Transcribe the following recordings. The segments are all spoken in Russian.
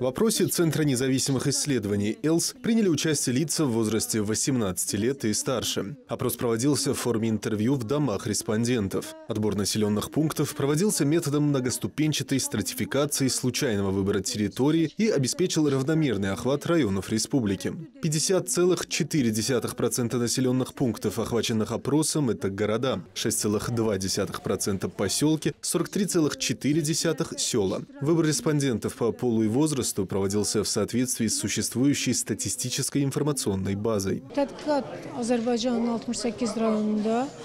В опросе Центра независимых исследований ЭЛС приняли участие лица в возрасте 18 лет и старше. Опрос проводился в форме интервью в домах респондентов. Отбор населенных пунктов проводился методом многоступенчатой стратификации случайного выбора территории и обеспечил равномерный охват районов республики. 50,4% населенных пунктов, охваченных опросом, это города, 6,2% поселки, 43,4% села. Выбор респондентов по полу и возрасту проводился в соответствии с существующей статистической информационной базой.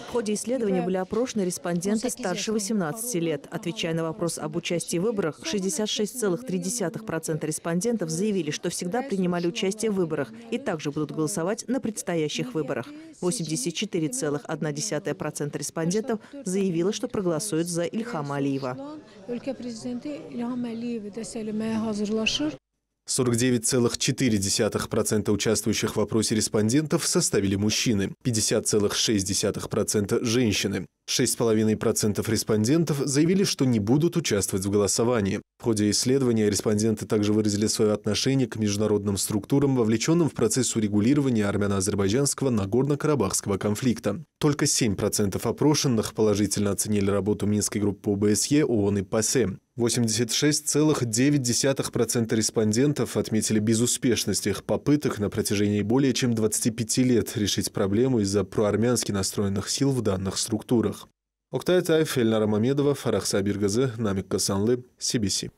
В ходе исследования были опрошены респонденты старше 18 лет. Отвечая на вопрос об участии в выборах, 66,3% респондентов заявили, что всегда принимали участие в выборах и также будут голосовать на предстоящих выборах. 84,1% респондентов заявило, что проголосуют за Ильхама Алиева. Азырлашыр. 49,4% участвующих в опросе респондентов составили мужчины, 50,6% – женщины. 6,5% респондентов заявили, что не будут участвовать в голосовании. В ходе исследования респонденты также выразили свое отношение к международным структурам, вовлеченным в процесс урегулирования армяно-азербайджанского Нагорно-Карабахского конфликта. Только 7% опрошенных положительно оценили работу Минской группы ОБСЕ, ООН и ПАСЕ. 86,9% респондентов отметили безуспешность их попыток на протяжении более чем 25 лет решить проблему из-за проармянски настроенных сил в данных структурах. Октай Таев, Эльнара Мамедова, Фарахса Биргазе, Намик Касанлы, CBC.